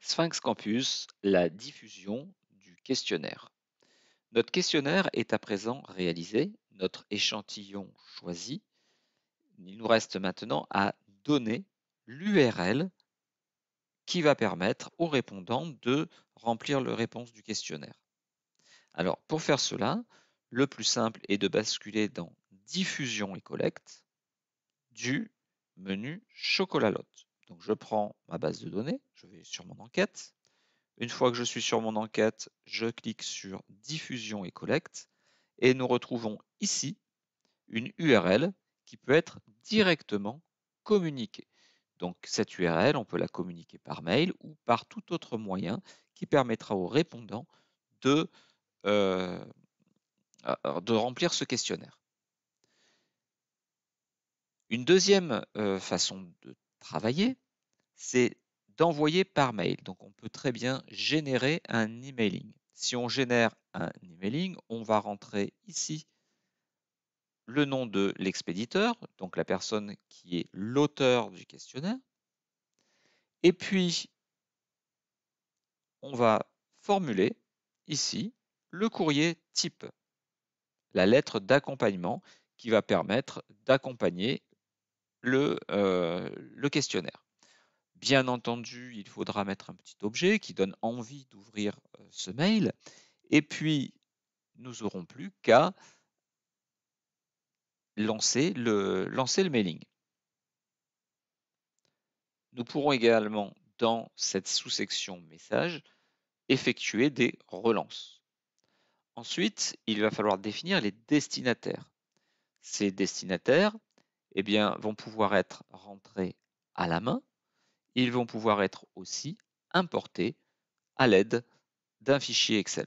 Sphinx Campus, la diffusion du questionnaire. Notre questionnaire est à présent réalisé, notre échantillon choisi. Il nous reste maintenant à donner l'URL qui va permettre aux répondants de remplir leur réponse du questionnaire. Alors, pour faire cela, le plus simple est de basculer dans Diffusion et collecte du menu lotte donc je prends ma base de données, je vais sur mon enquête. Une fois que je suis sur mon enquête, je clique sur diffusion et collecte et nous retrouvons ici une URL qui peut être directement communiquée. Donc cette URL, on peut la communiquer par mail ou par tout autre moyen qui permettra aux répondants de, euh, euh, de remplir ce questionnaire. Une deuxième euh, façon de travailler, c'est d'envoyer par mail. Donc on peut très bien générer un emailing. Si on génère un emailing, on va rentrer ici le nom de l'expéditeur, donc la personne qui est l'auteur du questionnaire. Et puis, on va formuler ici le courrier type, la lettre d'accompagnement qui va permettre d'accompagner euh, le, questionnaire. Bien entendu, il faudra mettre un petit objet qui donne envie d'ouvrir euh, ce mail. Et puis, nous aurons plus qu'à lancer le, lancer le mailing. Nous pourrons également, dans cette sous-section message, effectuer des relances. Ensuite, il va falloir définir les destinataires. Ces destinataires, eh bien, vont pouvoir être rentrés à la main. Ils vont pouvoir être aussi importés à l'aide d'un fichier Excel.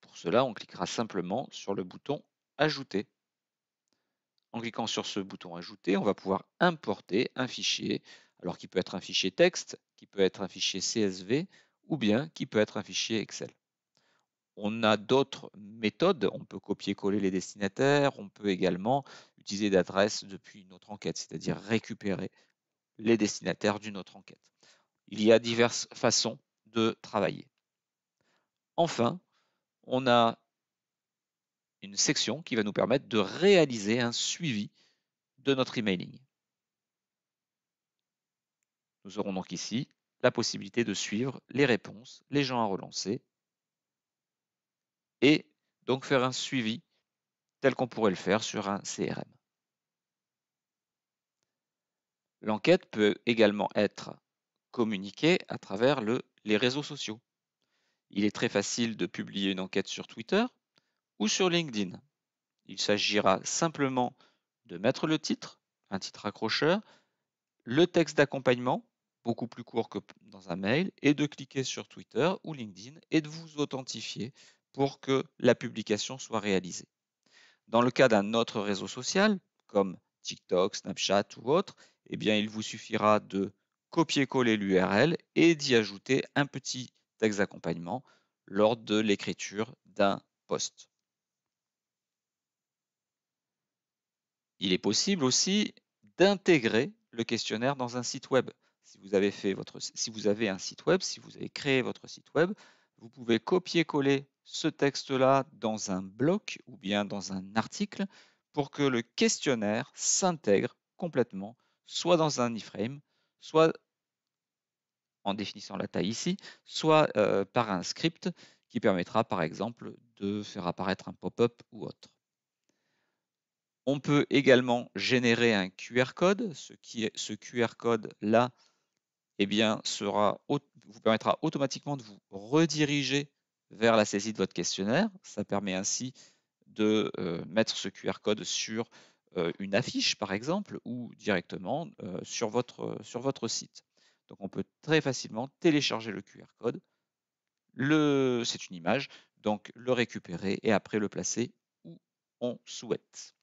Pour cela, on cliquera simplement sur le bouton Ajouter. En cliquant sur ce bouton Ajouter, on va pouvoir importer un fichier, alors qui peut être un fichier texte, qui peut être un fichier CSV, ou bien qui peut être un fichier Excel. On a d'autres méthodes. On peut copier-coller les destinataires. On peut également utiliser d'adresses depuis une autre enquête, c'est-à-dire récupérer les destinataires d'une autre enquête. Il y a diverses façons de travailler. Enfin, on a une section qui va nous permettre de réaliser un suivi de notre emailing. Nous aurons donc ici la possibilité de suivre les réponses, les gens à relancer et donc faire un suivi tel qu'on pourrait le faire sur un CRM. L'enquête peut également être communiquée à travers les réseaux sociaux. Il est très facile de publier une enquête sur Twitter ou sur LinkedIn. Il s'agira simplement de mettre le titre, un titre accrocheur, le texte d'accompagnement, beaucoup plus court que dans un mail, et de cliquer sur Twitter ou LinkedIn et de vous authentifier pour que la publication soit réalisée. Dans le cas d'un autre réseau social, comme TikTok, Snapchat ou autre, eh bien, il vous suffira de copier-coller l'URL et d'y ajouter un petit texte d'accompagnement lors de l'écriture d'un post. Il est possible aussi d'intégrer le questionnaire dans un site web. Si vous, avez fait votre, si vous avez un site web, si vous avez créé votre site web, vous pouvez copier-coller ce texte-là dans un bloc ou bien dans un article pour que le questionnaire s'intègre complètement, soit dans un iframe, soit en définissant la taille ici, soit euh, par un script qui permettra par exemple de faire apparaître un pop-up ou autre. On peut également générer un QR code, ce, QR code là eh bien, vous permettra automatiquement de vous rediriger vers la saisie de votre questionnaire. Ça permet ainsi de euh, mettre ce QR code sur euh, une affiche, par exemple, ou directement euh, sur, votre, sur votre site. Donc on peut très facilement télécharger le QR code. Le, c'est une image, donc le récupérer et après le placer où on souhaite.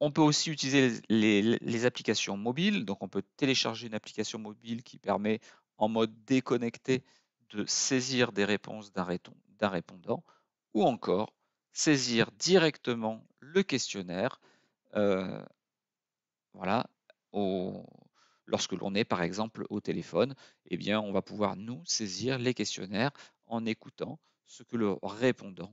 On peut aussi utiliser les applications mobiles, donc on peut télécharger une application mobile qui permet en mode déconnecté de saisir des réponses d'un répondant ou encore saisir directement le questionnaire euh, voilà, lorsque l'on est par exemple au téléphone, eh bien, on va pouvoir nous saisir les questionnaires en écoutant ce que le répondant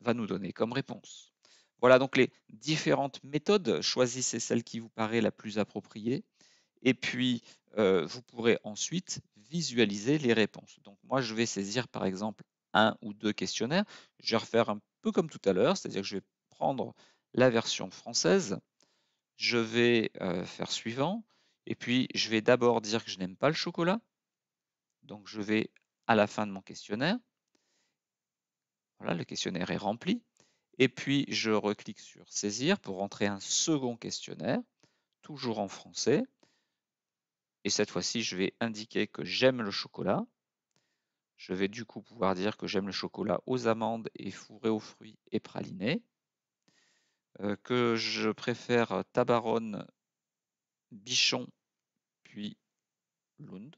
va nous donner comme réponse. Voilà donc les différentes méthodes. Choisissez celle qui vous paraît la plus appropriée. Et puis, euh, vous pourrez ensuite visualiser les réponses. Donc moi, je vais saisir par exemple un ou deux questionnaires. Je vais refaire un peu comme tout à l'heure, c'est-à-dire que je vais prendre la version française, je vais euh, faire suivant, et puis je vais d'abord dire que je n'aime pas le chocolat. Donc je vais à la fin de mon questionnaire. Voilà, le questionnaire est rempli. Et puis je reclique sur saisir pour rentrer un second questionnaire, toujours en français. Et cette fois-ci, je vais indiquer que j'aime le chocolat. Je vais du coup pouvoir dire que j'aime le chocolat aux amandes et fourré aux fruits et pralinés. Euh, que je préfère Tabaronne, Bichon, puis Lund.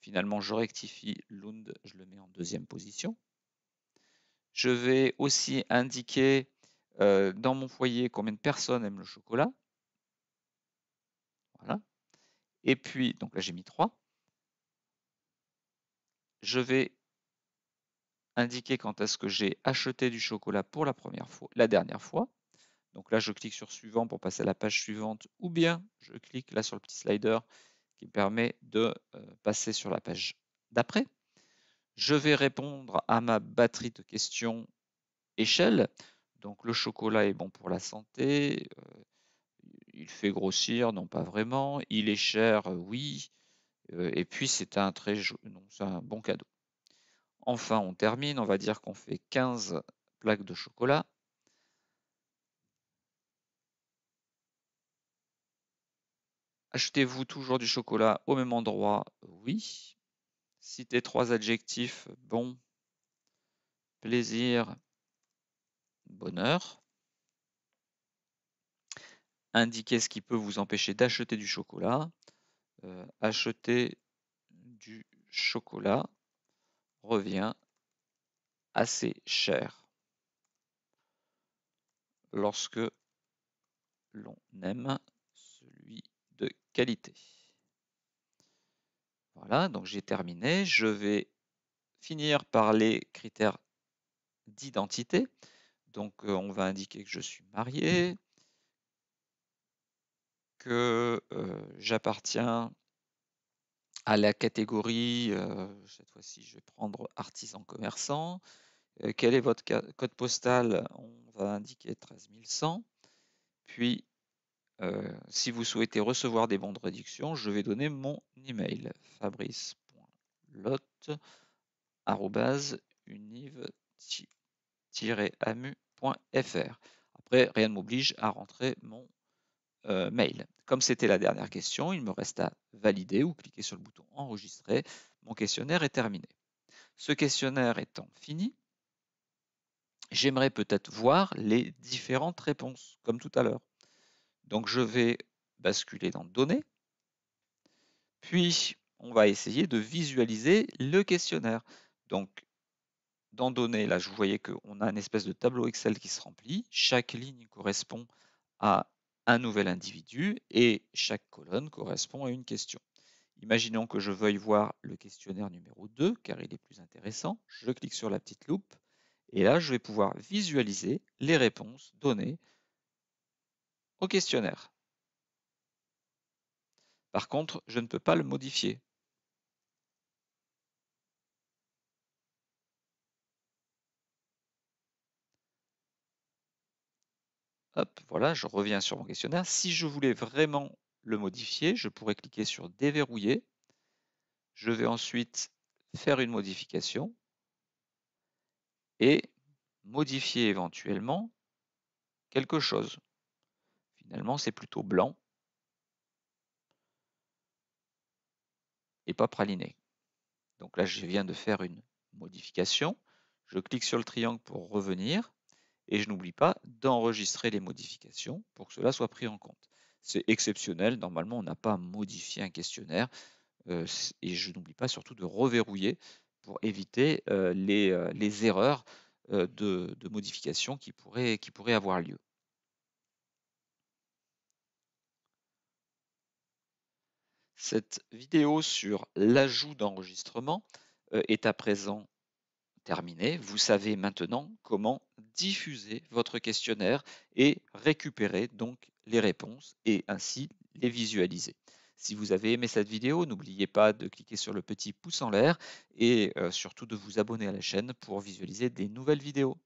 Finalement, je rectifie Lund, je le mets en deuxième position. Je vais aussi indiquer euh, dans mon foyer combien de personnes aiment le chocolat. Voilà, et puis, donc là j'ai mis 3. Je vais indiquer quand est-ce que j'ai acheté du chocolat pour la, première fois, la dernière fois. Donc là, je clique sur suivant pour passer à la page suivante, ou bien je clique là sur le petit slider qui me permet de euh, passer sur la page d'après. Je vais répondre à ma batterie de questions échelle. Donc le chocolat est bon pour la santé, euh, il fait grossir, non pas vraiment. Il est cher, euh, oui. Euh, et puis c'est un très C'est un bon cadeau. Enfin, on termine, on va dire qu'on fait 15 plaques de chocolat. Achetez-vous toujours du chocolat au même endroit Oui. Citez trois adjectifs bon, plaisir, bonheur indiquer ce qui peut vous empêcher d'acheter du chocolat. Euh, acheter du chocolat revient assez cher lorsque l'on aime celui de qualité. Voilà, donc j'ai terminé. Je vais finir par les critères d'identité. Donc euh, on va indiquer que je suis marié, que euh, j'appartiens à la catégorie, euh, cette fois-ci je vais prendre artisan commerçant, euh, quel est votre code postal On va indiquer 13100. Puis, si vous souhaitez recevoir des bons de réduction, je vais donner mon email fabrice.lot.univ-amu.fr. Après, rien ne m'oblige à rentrer mon euh, mail. Comme c'était la dernière question, il me reste à valider ou cliquer sur le bouton enregistrer. Mon questionnaire est terminé. Ce questionnaire étant fini, j'aimerais peut-être voir les différentes réponses, comme tout à l'heure. Donc je vais basculer dans Données, puis on va essayer de visualiser le questionnaire. Donc dans Données, là, je voyais qu'on a une espèce de tableau Excel qui se remplit. Chaque ligne correspond à un nouvel individu et chaque colonne correspond à une question. Imaginons que je veuille voir le questionnaire numéro 2 car il est plus intéressant. Je clique sur la petite loupe et là je vais pouvoir visualiser les réponses données au questionnaire. Par contre, je ne peux pas le modifier. voilà, je reviens sur mon questionnaire. Si je voulais vraiment le modifier, je pourrais cliquer sur déverrouiller. Je vais ensuite faire une modification et modifier éventuellement quelque chose. Finalement, c'est plutôt blanc et pas praliné. Donc là, je viens de faire une modification. Je clique sur le triangle pour revenir. Et je n'oublie pas d'enregistrer les modifications pour que cela soit pris en compte. C'est exceptionnel, normalement on n'a pas modifié un questionnaire. Euh, et je n'oublie pas surtout de reverrouiller pour éviter euh, euh, les, erreurs de, modification qui pourraient, qui pourraient avoir lieu. Cette vidéo sur l'ajout d'enregistrement est à présent terminé, vous savez maintenant comment diffuser votre questionnaire et récupérer donc les réponses et ainsi les visualiser. Si vous avez aimé cette vidéo, n'oubliez pas de cliquer sur le petit pouce en l'air et euh, surtout de vous abonner à la chaîne pour visualiser des nouvelles vidéos.